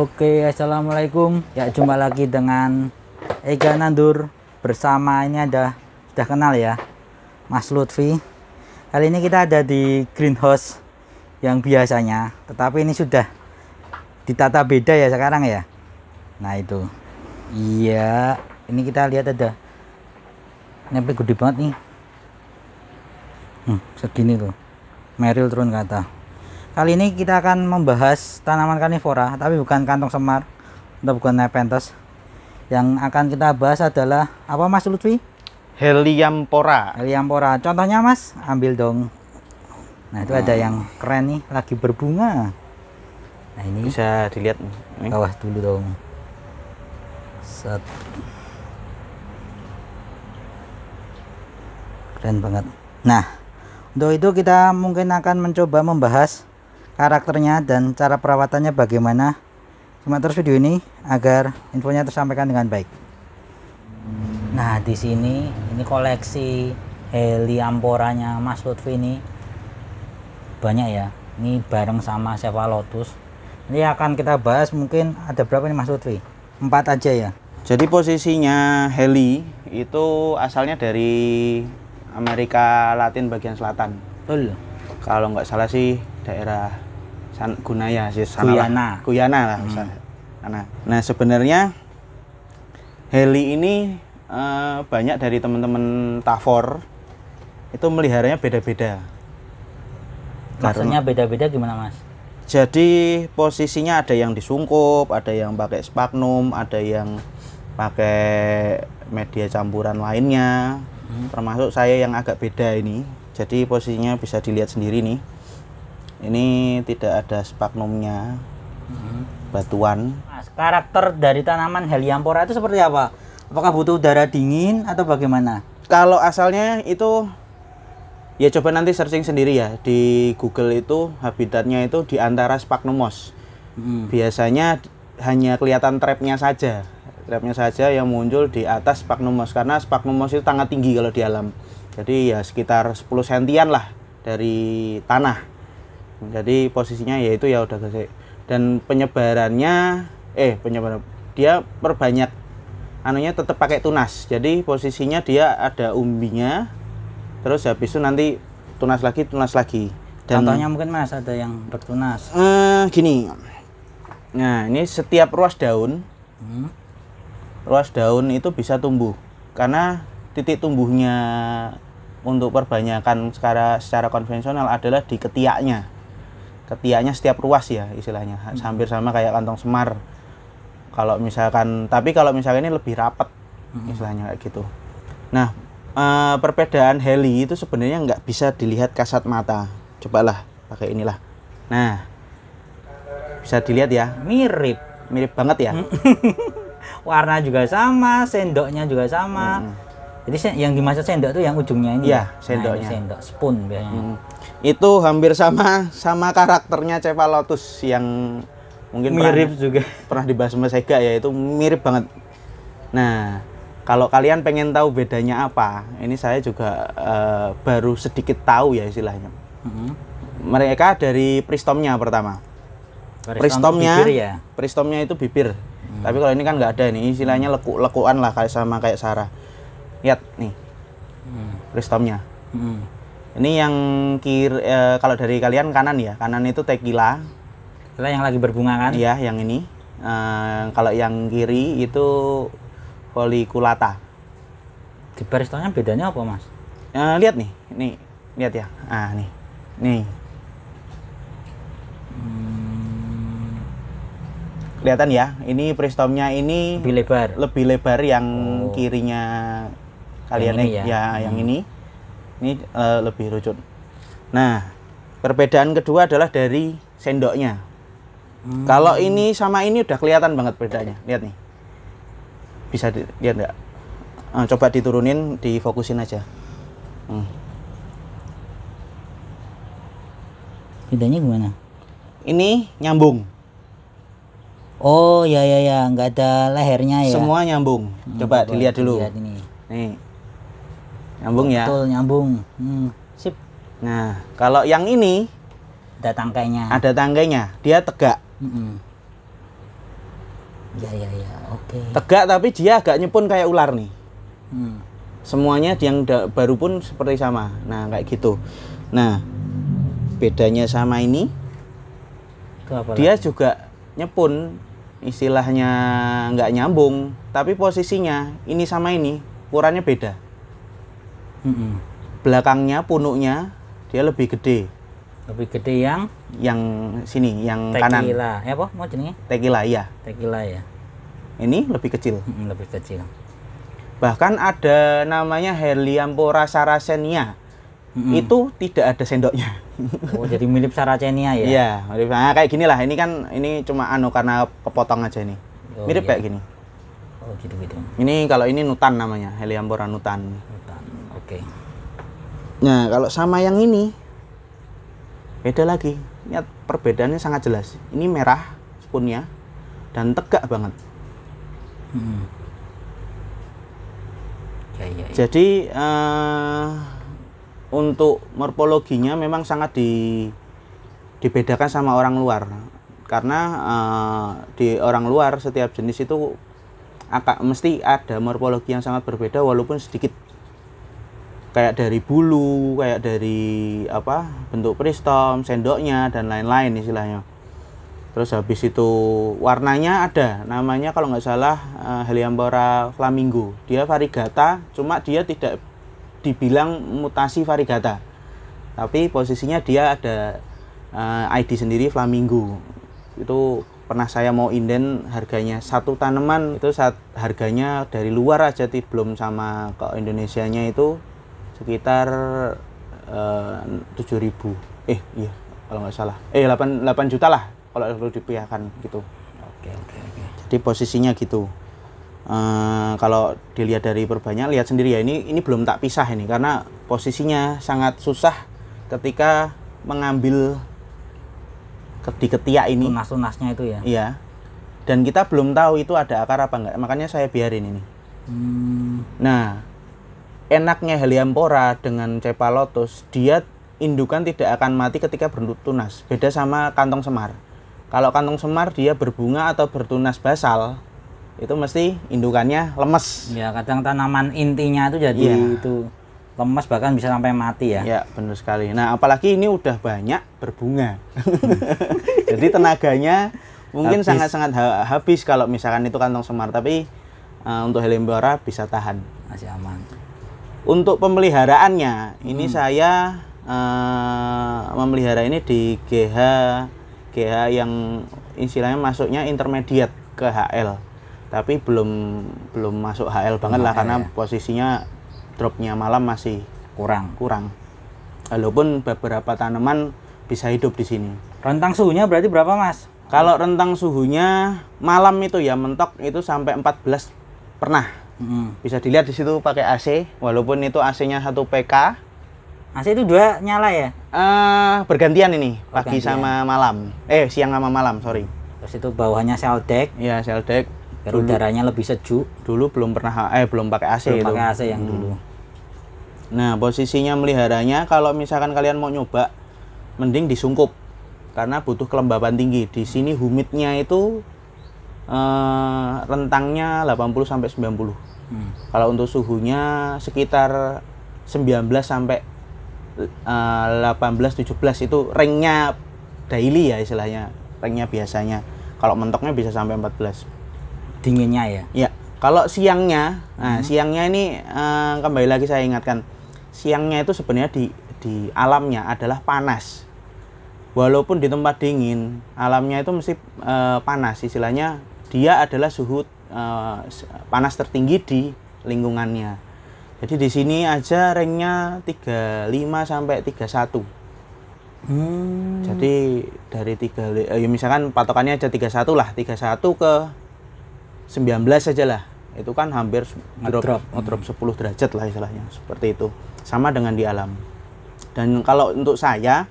Oke, assalamualaikum. Ya jumpa lagi dengan Ega Nandur. Bersama ini ada sudah kenal ya, Mas Lutfi. Kali ini kita ada di greenhouse yang biasanya, tetapi ini sudah ditata beda ya sekarang ya. Nah itu, iya. Ini kita lihat ada nempel gede banget nih. Hmm, segini tuh. Meril turun kata. Kali ini kita akan membahas tanaman karnivora, tapi bukan kantong semar atau bukan nepenthes. Yang akan kita bahas adalah apa Mas Lutfi? Heliampora. Heliampora. Contohnya Mas, ambil dong. Nah itu hmm. ada yang keren nih, lagi berbunga. Nah ini bisa dilihat. Bawah dulu dong. Set. Keren banget. Nah untuk itu kita mungkin akan mencoba membahas karakternya dan cara perawatannya bagaimana Cuma terus video ini agar infonya tersampaikan dengan baik nah di sini ini koleksi heli amporanya Mas Lutfi ini banyak ya ini bareng sama sewa Lotus ini akan kita bahas mungkin ada berapa nih Mas Lutfi empat aja ya jadi posisinya heli itu asalnya dari Amerika Latin bagian selatan betul kalau nggak salah sih daerah San Gunaya sih Guyana. Kuyana lah hmm. misalnya. nah sebenarnya heli ini uh, banyak dari teman-teman tafor itu meliharanya beda-beda maksudnya beda-beda gimana mas jadi posisinya ada yang disungkup ada yang pakai spagnum ada yang pakai media campuran lainnya hmm. termasuk saya yang agak beda ini jadi posisinya bisa dilihat sendiri nih ini tidak ada spagnumnya hmm. batuan Mas, karakter dari tanaman heliampora itu seperti apa apakah butuh udara dingin atau bagaimana kalau asalnya itu ya coba nanti searching sendiri ya di Google itu habitatnya itu di antara spagnumos hmm. biasanya hanya kelihatan trapnya saja trapnya saja yang muncul di atas spagnumos karena spagnumos itu sangat tinggi kalau di alam jadi ya sekitar 10 sentian lah dari tanah jadi posisinya yaitu ya udah gesek dan penyebarannya eh penyebaran dia perbanyak anunya tetap pakai tunas jadi posisinya dia ada umbinya terus habis itu nanti tunas lagi tunas lagi dan contohnya mungkin mas ada yang bertunas eh, gini nah ini setiap ruas daun hmm? ruas daun itu bisa tumbuh karena titik tumbuhnya untuk perbanyakan secara secara konvensional adalah di ketiaknya ketianya setiap ruas ya istilahnya hmm. hampir sama kayak kantong semar kalau misalkan tapi kalau misalkan ini lebih rapat hmm. istilahnya kayak gitu nah uh, perbedaan heli itu sebenarnya nggak bisa dilihat kasat mata cobalah pakai inilah nah bisa dilihat ya mirip mirip banget ya hmm. warna juga sama sendoknya juga sama hmm jadi yang dimaksud sendok itu yang ujungnya ini. Iya, ya? nah, sendoknya. Nah, sendok spoon biasanya. Hmm. Itu hampir sama sama karakternya Cephalotus yang mungkin mirip pernah, juga. Pernah dibahas sama Sega ya, itu mirip banget. Nah, kalau kalian pengen tahu bedanya apa, ini saya juga uh, baru sedikit tahu ya istilahnya. Mm-hmm. Mereka dari pristomnya pertama. Pristomnya, ya? pristomnya itu bibir. Mm. Tapi kalau ini kan nggak ada nih, istilahnya lekuk-lekuan lah kayak sama kayak Sarah lihat nih hmm. restomnya hmm. ini yang kir e, eh, kalau dari kalian kanan ya kanan itu tequila kita yang lagi berbunga kan iya yang ini e, kalau yang kiri itu foliculata di baristonnya bedanya apa mas e, lihat nih ini lihat ya ah nih nih hmm. kelihatan ya ini pristomnya ini lebih lebar lebih lebar yang oh. kirinya kalian yang ini ya, ya hmm. yang ini ini uh, lebih rucut nah perbedaan kedua adalah dari sendoknya hmm. kalau ini sama ini udah kelihatan banget bedanya lihat nih bisa lihat nggak uh, coba diturunin difokusin aja hmm. bedanya gimana ini nyambung oh ya ya ya nggak ada lehernya ya semua nyambung hmm, coba hmm, dilihat dulu lihat ini nih Nyambung ya. Betul, nyambung. Hmm, sip. Nah, kalau yang ini ada tangkainya. Ada tangkainya. Dia tegak. Mm -mm. Ya ya ya, oke. Okay. Tegak tapi dia agak nyepun kayak ular nih. Hmm. Semuanya yang baru pun seperti sama. Nah kayak gitu. Nah bedanya sama ini, Itu dia lagi? juga nyepun, istilahnya nggak nyambung, tapi posisinya ini sama ini ukurannya beda hmm. belakangnya punuknya dia lebih gede lebih gede yang yang sini yang tequila. kanan tequila eh, ya apa mau jenenge tequila ya tequila ya ini lebih kecil hmm, lebih kecil bahkan ada namanya Heliampora saracenia hmm. itu tidak ada sendoknya oh jadi mirip saracenia ya iya mirip nah, kayak gini lah ini kan ini cuma anu karena kepotong aja ini oh, mirip iya. kayak gini oh gitu gitu ini kalau ini nutan namanya heliambora nutan Oke. Okay. Nah, kalau sama yang ini beda lagi. Lihat perbedaannya sangat jelas. Ini merah spoonnya dan tegak banget. Hmm. Ya, ya, ya. Jadi uh, untuk morfologinya memang sangat di dibedakan sama orang luar karena uh, di orang luar setiap jenis itu akan mesti ada morfologi yang sangat berbeda walaupun sedikit kayak dari bulu, kayak dari apa bentuk pristom, sendoknya dan lain-lain istilahnya. Terus habis itu warnanya ada, namanya kalau nggak salah eh, Heliambora flamingo. Dia varigata, cuma dia tidak dibilang mutasi varigata, tapi posisinya dia ada eh, ID sendiri flamingo. Itu pernah saya mau inden harganya satu tanaman itu saat harganya dari luar aja belum sama ke Indonesianya itu sekitar eh, tujuh ribu eh iya kalau nggak salah eh 8, 8 juta lah kalau perlu dipiakan gitu oke oke oke jadi posisinya gitu uh, kalau dilihat dari perbanyak lihat sendiri ya ini ini belum tak pisah ini karena posisinya sangat susah ketika mengambil di ketiak ini tunas-tunasnya itu ya iya dan kita belum tahu itu ada akar apa enggak makanya saya biarin ini hmm. nah enaknya Heliampora dengan lotus dia indukan tidak akan mati ketika bertunas. Beda sama kantong semar. Kalau kantong semar dia berbunga atau bertunas basal, itu mesti indukannya lemes. Ya, kadang tanaman intinya itu jadi ya. itu lemes bahkan bisa sampai mati ya. Ya, benar sekali. Nah, apalagi ini udah banyak berbunga. Hmm. jadi tenaganya mungkin sangat-sangat habis. habis kalau misalkan itu kantong semar, tapi uh, untuk Helimbora bisa tahan. Masih aman. Untuk pemeliharaannya, hmm. ini saya uh, memelihara ini di GH GH yang istilahnya masuknya intermediate ke HL. Tapi belum belum masuk HL banget hmm, lah karena posisinya dropnya malam masih kurang. Kurang. Walaupun beberapa tanaman bisa hidup di sini. Rentang suhunya berarti berapa, Mas? Kalau rentang suhunya malam itu ya mentok itu sampai 14 pernah Hmm. Bisa dilihat di situ pakai AC, walaupun itu AC-nya satu PK. AC itu dua nyala ya? Uh, bergantian ini, bergantian. pagi sama malam. Eh, siang sama malam, sorry. Terus itu bawahnya sel deck. Iya, sel deck. Biar dulu, udaranya lebih sejuk. Dulu belum pernah eh belum pakai AC belum itu. pakai AC yang hmm. dulu. Nah, posisinya meliharanya kalau misalkan kalian mau nyoba mending disungkup karena butuh kelembaban tinggi. Di sini humidnya itu eh, rentangnya 80 sampai 90. Hmm. Kalau untuk suhunya sekitar 19 sampai uh, 18 17 itu ringnya daily ya istilahnya. ringnya biasanya. Kalau mentoknya bisa sampai 14. Dinginnya ya? Ya, Kalau siangnya, nah hmm. siangnya ini uh, kembali lagi saya ingatkan. Siangnya itu sebenarnya di di alamnya adalah panas. Walaupun di tempat dingin, alamnya itu mesti uh, panas istilahnya dia adalah suhu uh, panas tertinggi di lingkungannya. Jadi di sini aja ringnya 35 sampai 31. Hmm. Jadi dari 3, eh, ya misalkan patokannya aja 31 lah, 31 ke 19 aja lah. Itu kan hampir drop drop, drop 10 derajat lah istilahnya, seperti itu. Sama dengan di alam. Dan kalau untuk saya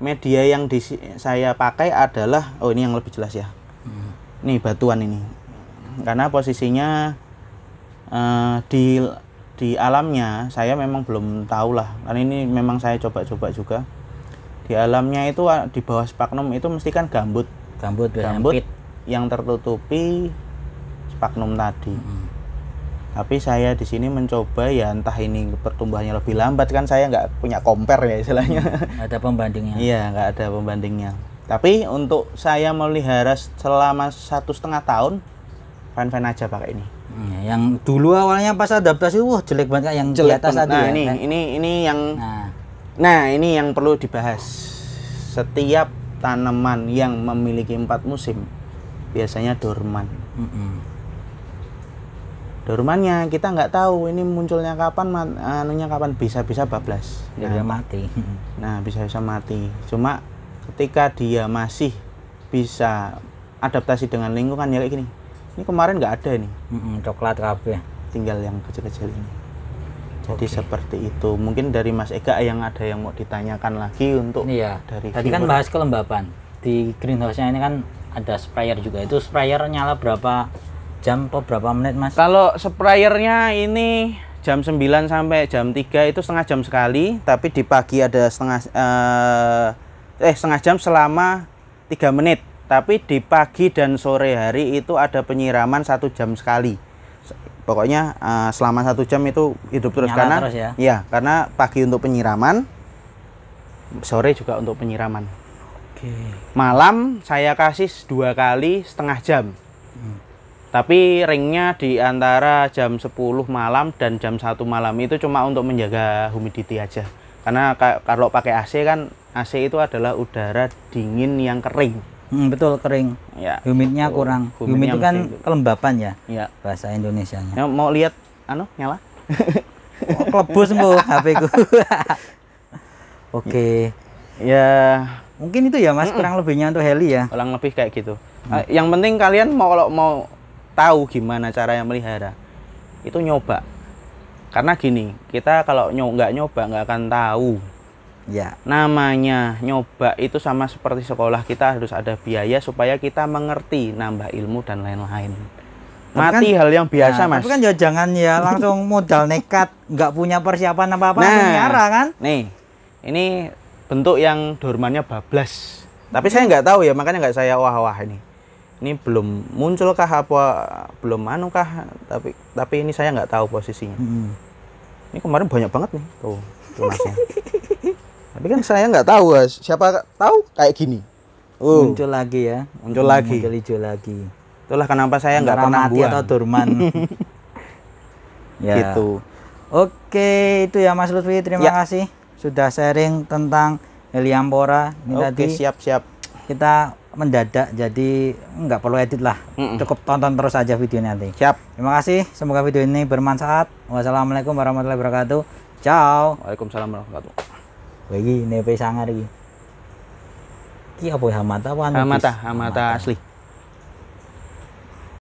media yang di, saya pakai adalah oh ini yang lebih jelas ya. Hmm. Nih batuan ini karena posisinya uh, di di alamnya saya memang belum tahu lah karena ini memang saya coba-coba juga di alamnya itu ah, di bawah spagnum itu mesti kan gambut gambut gambut yang, yang tertutupi spagnum tadi hmm. tapi saya di sini mencoba ya entah ini pertumbuhannya lebih lambat kan saya nggak punya compare ya istilahnya hmm. ada pembandingnya iya nggak ada pembandingnya tapi untuk saya melihara selama satu setengah tahun fan fan aja pakai ini ya, yang dulu awalnya pas adaptasi wah jelek banget yang jelek di atas tadi nah ya, ini kan? ini ini yang nah. nah ini yang perlu dibahas setiap tanaman yang memiliki empat musim biasanya dorman mm -mm. dormannya kita nggak tahu ini munculnya kapan anunya kapan bisa bisa bablas nah, bisa mati nah bisa bisa mati cuma ketika dia masih bisa adaptasi dengan lingkungan ya kayak gini ini kemarin nggak ada nih mm -mm, coklat kabeh tinggal yang kecil-kecil ini jadi okay. seperti itu mungkin dari Mas Ega yang ada yang mau ditanyakan lagi untuk iya. dari tadi kan bahas kelembapan di greenhouse-nya ini kan ada sprayer juga itu sprayer nyala berapa jam atau berapa menit Mas kalau sprayernya ini jam 9 sampai jam 3 itu setengah jam sekali tapi di pagi ada setengah eh, eh setengah jam selama tiga menit tapi di pagi dan sore hari itu ada penyiraman satu jam sekali pokoknya uh, selama satu jam itu hidup terus Nyala karena terus ya. ya karena pagi untuk penyiraman sore juga untuk penyiraman Oke. malam saya kasih dua kali setengah jam hmm. tapi ringnya di antara jam 10 malam dan jam satu malam itu cuma untuk menjaga humidity aja karena kalau pakai AC kan AC itu adalah udara dingin yang kering Hmm, betul kering. Ya. Humidnya betul. kurang. Humidnya Humid itu kan itu. kelembapan ya. ya. Bahasa Indonesia Ya, nah, mau lihat anu nyala? oh, klebus bu HP ku. Oke. Okay. Ya. Mungkin itu ya Mas mm -mm. kurang lebihnya untuk heli ya. Kurang lebih kayak gitu. Hmm. Uh, yang penting kalian mau kalau mau tahu gimana cara yang melihara itu nyoba. Karena gini, kita kalau nyoba nggak nyoba nggak akan tahu Ya. Namanya nyoba itu sama seperti sekolah kita harus ada biaya supaya kita mengerti nambah ilmu dan lain-lain. Mati kan, hal yang biasa nah, mas. Tapi kan ya jangan ya langsung modal nekat, nggak punya persiapan apa-apa nah, nyara kan? Nih, ini bentuk yang dormannya bablas. Tapi saya nggak tahu ya, makanya nggak saya wah-wah ini. Ini belum munculkah apa belum anu kah? Tapi tapi ini saya nggak tahu posisinya. Hmm. Ini kemarin banyak banget nih tuh lunasnya. tapi kan saya nggak tahu siapa tahu kayak gini uh. muncul lagi ya muncul lagi muncul hijau lagi itulah kenapa saya nggak pernah buang atau turman. ya. gitu oke itu ya Mas Lutfi terima ya. kasih sudah sharing tentang Heliampora ini oke, tadi siap siap kita mendadak jadi nggak perlu edit lah mm -mm. cukup tonton terus aja videonya nanti siap terima kasih semoga video ini bermanfaat wassalamualaikum warahmatullahi wabarakatuh ciao waalaikumsalam warahmatullahi wabarakatuh Wegi nepe sangar iki. Ki apa Hamata apa Hamata, Hamata, Hamata asli.